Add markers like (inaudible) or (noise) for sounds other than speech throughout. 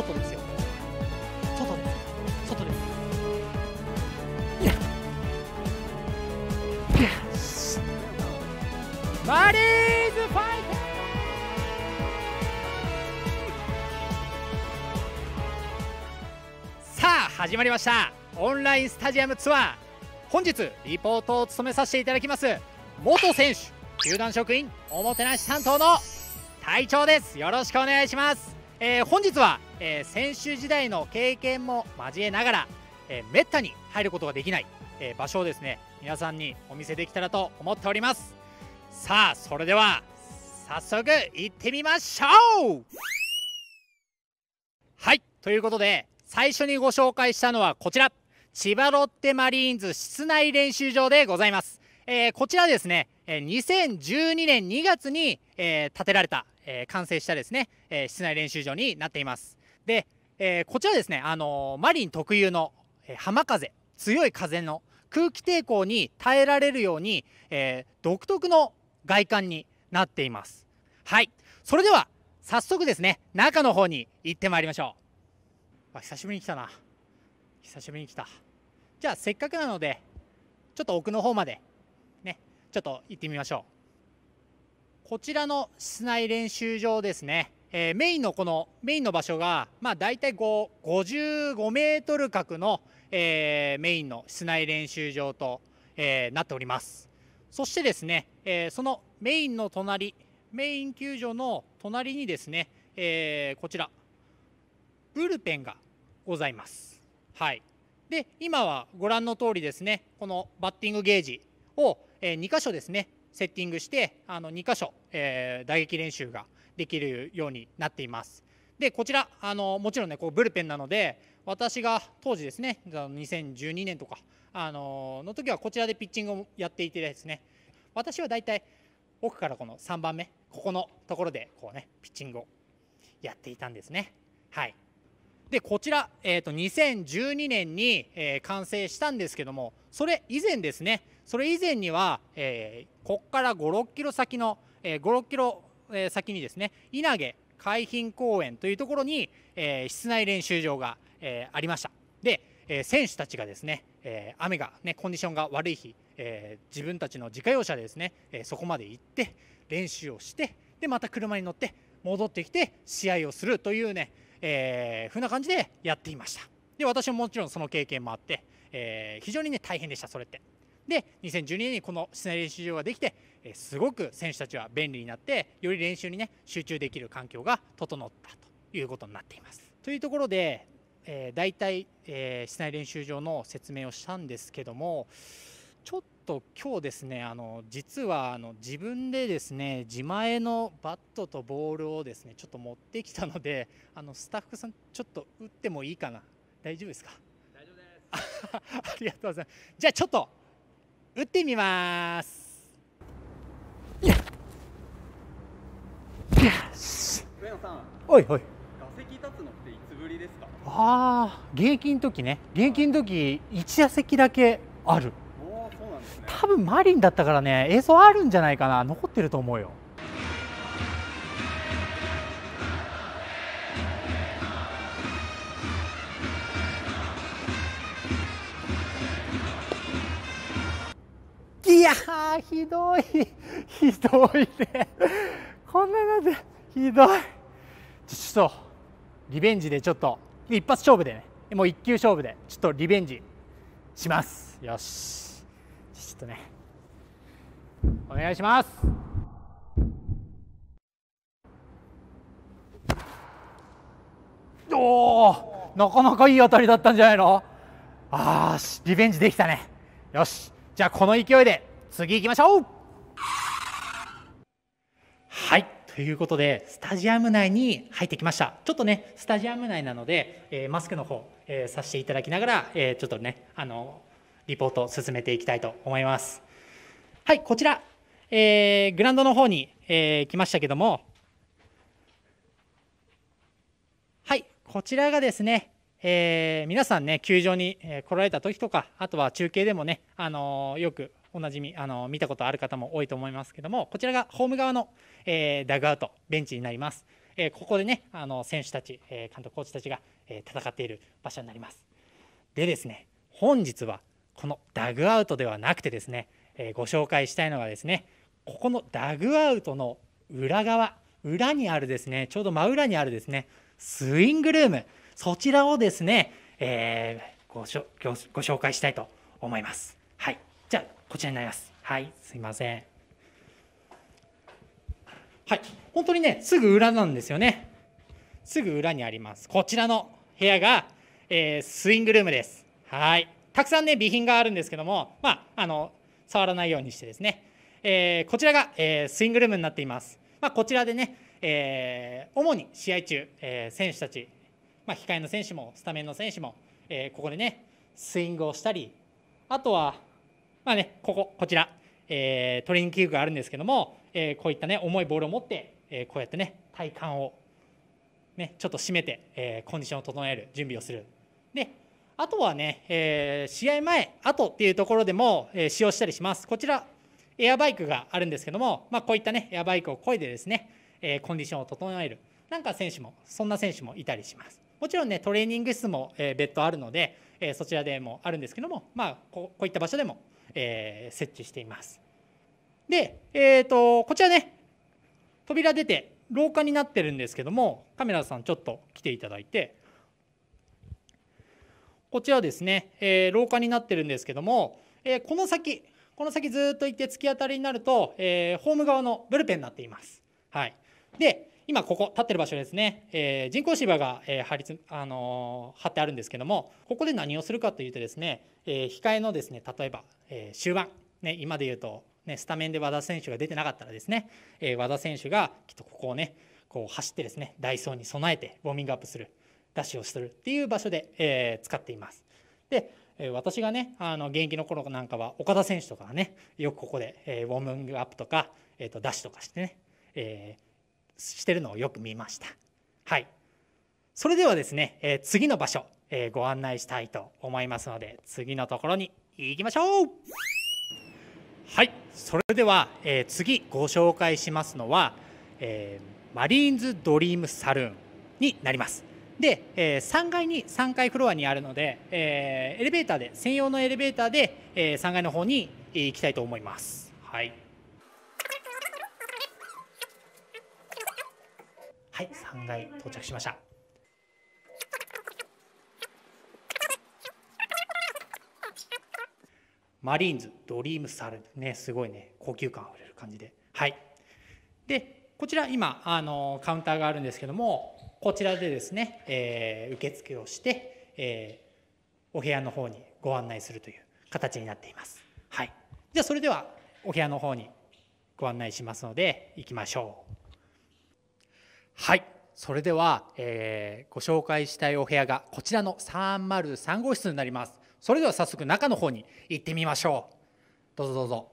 外ですよ外です外ですマリーズファイトさあ始まりましたオンラインスタジアムツアー本日リポートを務めさせていただきます元選手球団職員おもてなし担当の隊長ですよろしくお願いします、えー、本日はえー、選手時代の経験も交えながら、えー、めったに入ることができない、えー、場所をですね皆さんにお見せできたらと思っておりますさあそれでは早速行ってみましょうはいということで最初にご紹介したのはこちら千葉ロッテマリーンズ室内練習場でございます、えー、こちらですね2012年2月に、えー、建てられた、えー、完成したですね、え室内練習場になっていますで、えー、こちらですね、あのマリン特有の、え浜風、強い風の空気抵抗に耐えられるように、えー、独特の外観になっています。はい、それでは早速ですね、中の方に行ってまいりましょう。あ久しぶりに来たな。久しぶりに来た。じゃあせっかくなので、ちょっと奥の方までね、ちょっと行ってみましょう。こちらの室内練習場ですね。えー、メインのこのメインの場所が、まあ、大体55メートル角の、えー、メインの室内練習場と、えー、なっておりますそしてですね、えそのメインの隣メイン球場の隣にですね、えこちらブルペンがございますはいで今はご覧の通りですねこのバッティングゲージを、え2箇所ですねセッティングしてあの2箇所、え打撃練習ができるようになっています。でこちらあのもちろんねこうブルペンなので私が当時ですね2012年とかあのの時はこちらでピッチングをやっていてですね私は大体奥からこの3番目ここのところでこうねピッチングをやっていたんですね。はいでこちら、えーと、2012年に、えー、完成したんですけどもそれ以前ですねそれ以前には、えー、ここから5 6キロ先の、えー、5 6キロえ先にですね稲毛海浜公園というところに、え室内練習場が、えありましたで、え選手たちがですね、え雨が、ね、コンディションが悪い日、え自分たちの自家用車でですね、えそこまで行って練習をしてでまた車に乗って戻ってきて試合をするというね、えー、ふうな感じでやっていましたで私ももちろんその経験もあって、えー、非常にね大変でしたそれってで2012年にこの室内練習場ができてすごく選手たちは便利になってより練習にね集中できる環境が整ったということになっています。というところで、えー、大体、えー、室内練習場の説明をしたんですけどもちょっと今日ですねあの実はあの自分でですね自前のバットとボールをですねちょっと持ってきたのであのスタッフさんちょっと打ってもいいかな大丈夫ですか大丈夫です (laughs) ありがとうございますじゃあちょっと打ってみます上野さんはいはい打席立つのっていつぶりですかああ現役の時ね現役の時1打席だけあるおそうなんです、ね、多分マリンだったからね映像あるんじゃないかな残ってると思うよいやひどい (laughs) ひどいねこんななぜひどいちょっとリベンジでちょっと一発勝負でねもう一球勝負でちょっとリベンジしますよしちょっとねお願いしますおおなかなかいい当たりだったんじゃないのあーリベンジできたねよしじゃあこの勢いで次行きましょうはいということで、スタジアム内に入ってきました。ちょっとね、スタジアム内なので、えー、マスクの方、えー、させていただきながら、えー、ちょっとね、あの、リポートを進めていきたいと思います。はい、こちら、えー、グランドの方に、えー、来ましたけども、はい、こちらがですね、えー、皆さんね、球場に来られた時とか、あとは中継でもね、あのよくおなじみあの見たことある方も多いと思いますけどもこちらがホーム側の、えー、ダグアウトベンチになります、えー、ここでねあの選手たち、えー、監督コーチたちが、え戦っている場所になりますでですね本日はこのダグアウトではなくてですね、えご紹介したいのがですねここのダグアウトの裏側裏にあるですねちょうど真裏にあるですねスイングルームそちらをですね、えー、ごご紹介したいと思います。はいこちらになります。はい、すいません。はい、本当にね、すぐ裏なんですよね。すぐ裏にあります。こちらの部屋が、えー、スイングルームです。はい。たくさんね、備品があるんですけども、まあ、あの、触らないようにしてですね、えー、こちらが、えー、スイングルームになっています。まあ、こちらでね、えー、主に試合中、え選手たち、まあ、控えの選手もスタメンの選手も、えここでねスイングをしたりあとはまあね、ここ、こちら、えー、トレーニング器具があるんですけども、えー、こういったね、重いボールを持って、えー、こうやってね、体幹を、ね、ちょっと締めて、えー、コンディションを整える、準備をする。で、あとはね、えー、試合前、後っていうところでも、えー、使用したりします。こちら、エアバイクがあるんですけども、まあ、こういったね、エアバイクをこいでですね、えー、コンディションを整える。なんか選手も、そんな選手もいたりします。もちろんね、トレーニング室も、えー、別途あるので、えー、そちらでもあるんですけども、まあ、こういった場所でも、えー、設置しています。で、えーと、こちらね扉出て廊下になってるんですけどもカメラさんちょっと来ていただいてこちらですね、えー、廊下になってるんですけども、えー、この先この先ずっと行って突き当たりになると、えー、ホーム側のブルペンになっています。はい、で、今ここ立ってる場所ですね、えー、人工芝が、えー、張りあのー、張ってあるんですけどもここで何をするかというとですね、え控えのですね例えば、え終盤、ね、今で言うと、ね、スタメンで和田選手が出てなかったらですね、え和田選手がきっとここをねこう走ってですねダイソーに備えてウォーミングアップするダッシュをするっていう場所で、え使っています。で私がねあの現役の頃なんかは岡田選手とかがねよくここで、えウォーミングアップとか、えー、とダッシュとかしてね、えーしてるのをよく見ました。はい、それではですね、えー、次の場所、えー、ご案内したいと思いますので次のところに行きましょうはいそれでは、えー、次ご紹介しますのは、えマリーンズドリームサルーンになりますで、え3階に3階フロアにあるので、えエレベーターで専用のエレベーターで、え3階の方に行きたいと思いますはいはい3階到着しましたマリーンズドリームサルねすごいね高級感あふれる感じではいでこちら今あのカウンターがあるんですけどもこちらでですね、えー、受付をして、えー、お部屋の方にご案内するという形になっていますはいじゃあそれではお部屋の方にご案内しますので行きましょうはいそれでは、えー、ご紹介したいお部屋がこちらの303号室になりますそれでは早速中の方に行ってみましょうどうぞどうぞ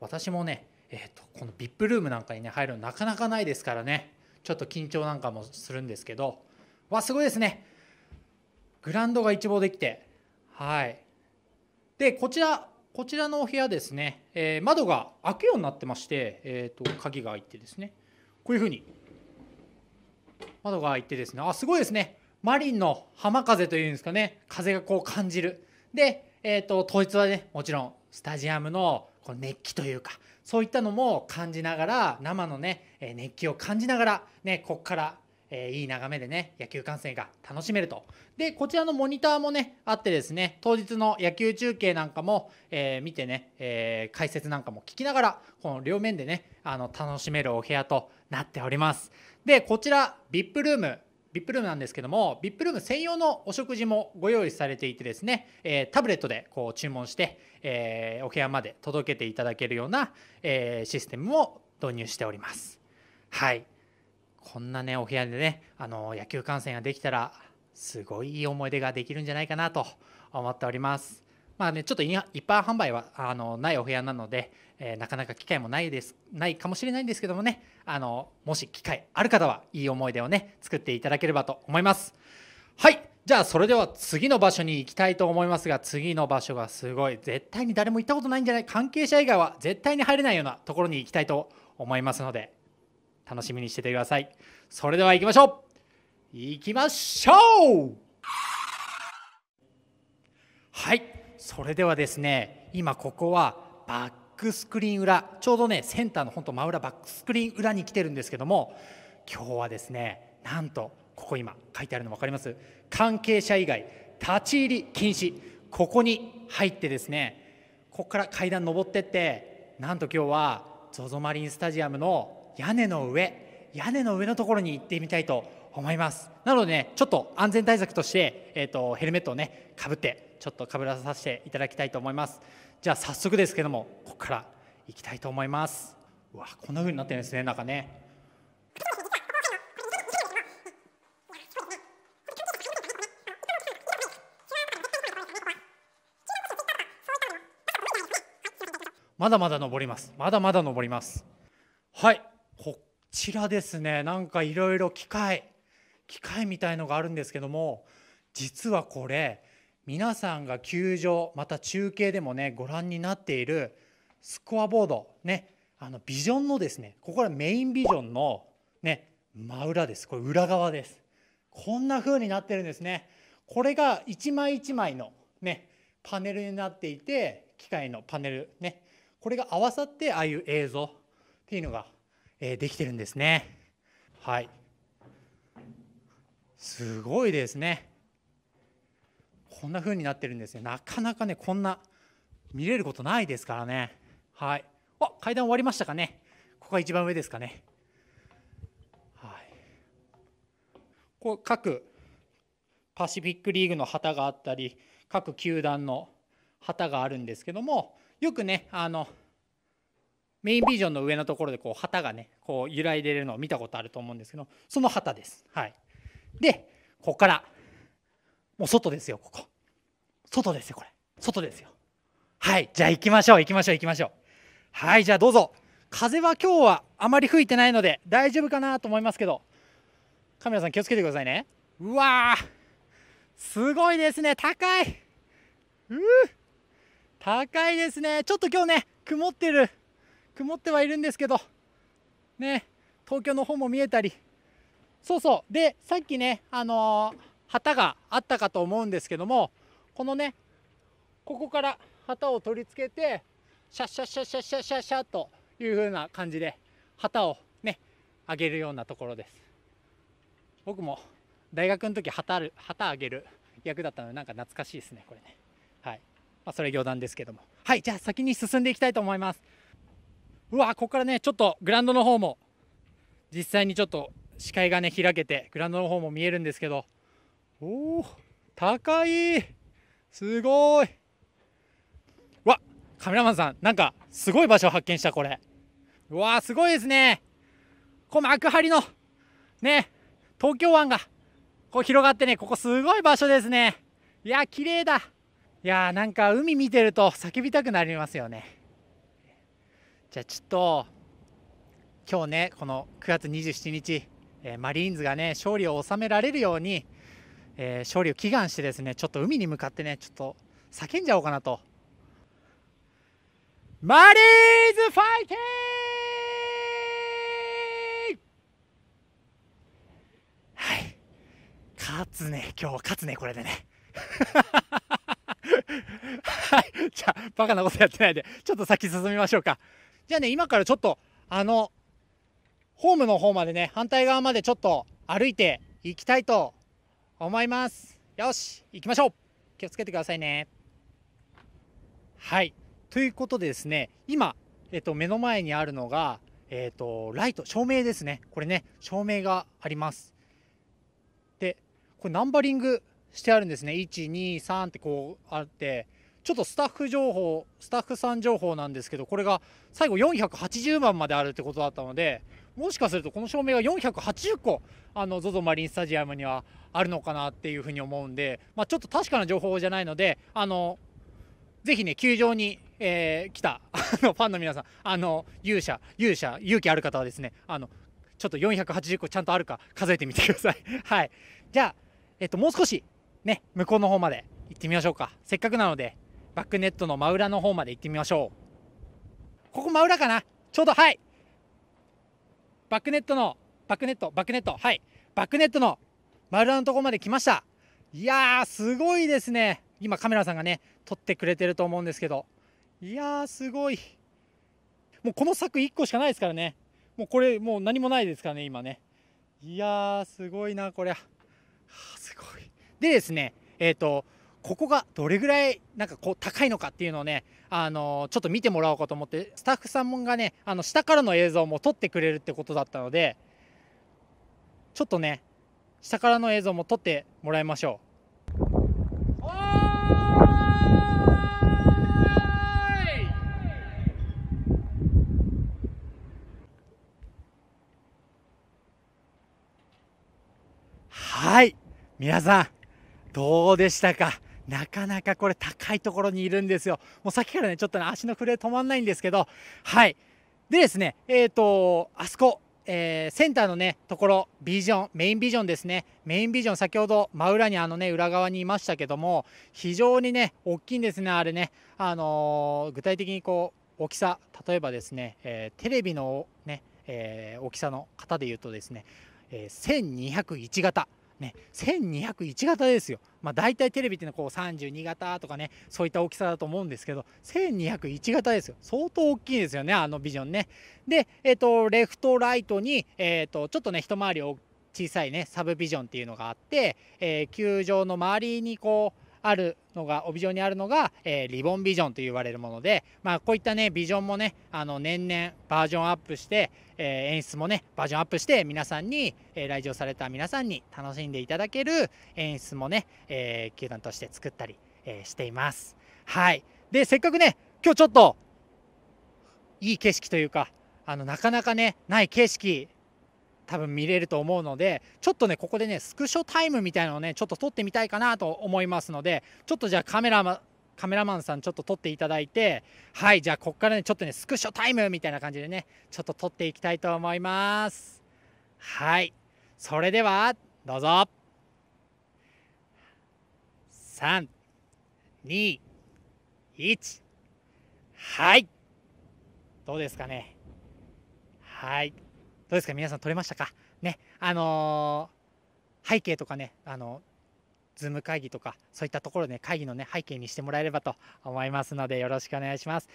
私もね、えーと、この VIP ルームなんかにね入るのなかなかないですからねちょっと緊張なんかもするんですけどわすごいですねグランドが一望できてはいでこちらこちらのお部屋ですね、えー、窓が開くようになってまして、えーと、鍵が開いてですねこういうふうに窓が開いてですねあすごいですねマリンの浜風というんですかね風がこう感じるで、えーと、統当日はねもちろんスタジアムのこの熱気というかそういったのも感じながら生のね熱気を感じながらねこっからえいい眺めでね野球観戦が楽しめるとでこちらのモニターもねあってですね当日の野球中継なんかも、えー、見てね、えー、解説なんかも聞きながらこの両面でねあの楽しめるお部屋となっておりますでこちら VIP ルーム VIP ルームなんですけども VIP ルーム専用のお食事もご用意されていてですね、えー、タブレットでこう注文して、えー、お部屋まで届けていただけるような、えー、システムも導入しておりますはいこんなねお部屋でねあの野球観戦ができたらすごいいい思い出ができるんじゃないかなと思っておりますまあね、ちょっと一般販売はあのないお部屋なので、えー、なかなか機会もないですないかもしれないんですけどもねあのもし機会ある方はいい思い出をね作っていただければと思いますはいじゃあそれでは次の場所に行きたいと思いますが次の場所がすごい絶対に誰も行ったことないんじゃない関係者以外は絶対に入れないようなところに行きたいと思いますので楽しみにしててくださいそれでは行きましょう行きましょうはいそれではですね今ここはバックスクリーン裏ちょうどねセンターの本当真裏バックスクリーン裏に来てるんですけども今日はですねなんとここ今書いてあるの分かります関係者以外立ち入り禁止ここに入ってですねここから階段上ってってなんと今日は ZOZO マリンスタジアムの屋根の上屋根の上のところに行ってみたいと思いますなのでねちょっと安全対策として、えーと、とヘルメットをねかぶってちょっとかぶらさせていただきたいと思いますじゃあ早速ですけどもここからいきたいと思いますうわこんな風になってるんですねなんかねまだまだ登りますまだまだ登りますはいこちらですねなんかいろいろ機械機械みたいのがあるんですけども実はこれ皆さんが球場また中継でもねご覧になっているスコアボードねあのビジョンのですねここがメインビジョンのね真裏ですこれ裏側ですこんな風になってるんですねこれが一枚一枚のねパネルになっていて機械のパネルねこれが合わさってああいう映像っていうのが、えできてるんですねはいすごいですねこんな風になってるんですよ。なかなかね、こんな見れることないですからね。はい。あ、階段終わりましたかね。ここが一番上ですかね。はい。こう各パシフィックリーグの旗があったり、各球団の旗があるんですけども、よくね、あの、メインビジョンの上のところでこう旗がね、こう揺らいでるのを見たことあると思うんですけど、その旗です。はい。で、ここからもう外ですよ、ここ。外ですよ、これ。外ですよ。はい、じゃあ行きましょう、行きましょう、行きましょう。はい、じゃあどうぞ。風は今日はあまり吹いてないので大丈夫かなと思いますけど、カメラさん気をつけてくださいね。うわー、すごいですね、高い。うー、高いですね。ちょっと今日ね、曇ってる、曇ってはいるんですけど、ね、東京の方も見えたり。そうそう、で、さっきね、あのー旗があったかと思うんですけどもこのねここから旗を取り付けてシャッシャッシャッシャッシャッシャッシャッという風な感じで旗をね上げるようなところです僕も大学の時旗る旗上げる役だったのでなんか懐かしいですねこれねはい、まあ、それ余談ですけどもはいじゃあ先に進んでいきたいと思いますうわここからねちょっとグランドの方も実際にちょっと視界がね開けてグラウンドの方も見えるんですけどおお高いすごいわカメラマンさんなんかすごい場所発見したこれうわすごいですねこの幕張のね東京湾がこう広がってねここすごい場所ですねいや綺麗だいやなんか海見てると叫びたくなりますよねじゃあちょっと今日ねこの9月27日、えー、マリーンズがね勝利を収められるようにえー、勝利を祈願してですねちょっと海に向かってねちょっと叫んじゃおうかなとマリーズファイティはい勝つね今日勝つねこれでね (laughs) はいじゃあバカなことやってないでちょっと先進みましょうかじゃあね今からちょっとあのホームの方までね反対側までちょっと歩いていきたいと思いますよし行きましょう気をつけてくださいねはいということでですね今、えっと、目の前にあるのが、えっと、ライト照明ですねこれね照明がありますでこれナンバリングしてあるんですね123ってこうあってちょっとスタッフ情報スタッフさん情報なんですけどこれが最後480番まであるってことだったのでもしかするとこの照明が480個あの ZOZO マリンスタジアムにはあるのかなっていうふうに思うんで、まあ、ちょっと確かな情報じゃないのであのぜひね球場に、えー、来たファンの皆さんあの勇者勇者勇気ある方はですねあのちょっと480個ちゃんとあるか数えてみてください (laughs) はいじゃあ、えっと、もう少しね向こうの方まで行ってみましょうかせっかくなのでバックネットの真裏の方まで行ってみましょうここ真裏かなちょうどはいバックネットの、バックネット、バックネット、はい、バックネットの丸のとこまで来ました。いやー、すごいですね。今、カメラさんがね、撮ってくれてると思うんですけど、いやー、すごい。もうこの柵1個しかないですからね。もうこれ、もう何もないですからね、今ね。いやー、すごいな、これはすごい。でですね、えっ、ー、と、ここがどれぐらいなんかこう高いのかっていうのをね、あのちょっと見てもらおうかと思ってスタッフさんがねあの下からの映像も撮ってくれるってことだったのでちょっとね下からの映像も撮ってもらいましょう。はい皆さんどうでしたかなかなかこれ高いところにいるんですよ。もうさっきからね、ちょっと、ね、足の震え止まんないんですけど、はい。でですね、えっ、ー、と、あそこ、えー、センターのね、ところ、ビジョン、メインビジョンですね。メインビジョン、先ほど真裏にあのね、裏側にいましたけども、非常にね、大きいんですね、あれね。あのー、具体的にこう、大きさ、例えばですね、えテレビのね、え大きさの方で言うとですね、え1201型。ね、1201型ですよ、まあ、大体テレビっていうのはこう32型とかねそういった大きさだと思うんですけど1201型ですよ相当大きいですよねあのビジョンねで、えーと、レフトライトに、えーと、とちょっとね一回り小さいねサブビジョンっていうのがあって、えー、球場の周りにこうあるのが帯状にあるのが、えー、リボンビジョンと言われるもので、まあ、こういったねビジョンもねあの年々バージョンアップして、えー、演出もねバージョンアップして皆さんに、えー、来場された皆さんに楽しんでいただける演出もね、え球団として作ったり、えしています。はいでせっかくね今日ちょっといい景色というかあのなかなかねない景色多分見れると思うのでちょっとねここでねスクショタイムみたいなのをねちょっと撮ってみたいかなと思いますのでちょっとじゃあカメラカメラマンさんちょっと撮っていただいてはいじゃあここからねちょっとねスクショタイムみたいな感じでねちょっと撮っていきたいと思いますはいそれではどうぞ321はいどうですかねはいどうですか皆さん撮れましたかね、あのー、背景とかね、あのズーム会議とか、そういったところね、会議のね、背景にしてもらえればと思いますので、よろしくお願いします。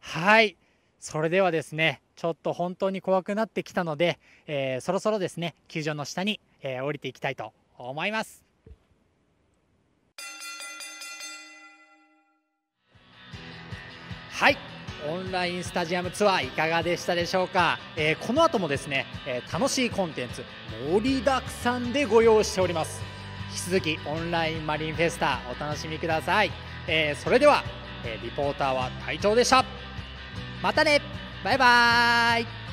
はい。それではですね、ちょっと本当に怖くなってきたので、えー、そろそろですね、球場の下に、えー、降りていきたいと思います。はい。オンラインスタジアムツアーいかがでしたでしょうか、えー、この後もですね、えー、楽しいコンテンツ盛りだくさんでご用意しております引き続きオンラインマリンフェスタお楽しみください、えー、それでは、えリポーターは隊長でしたまたねバイバーイ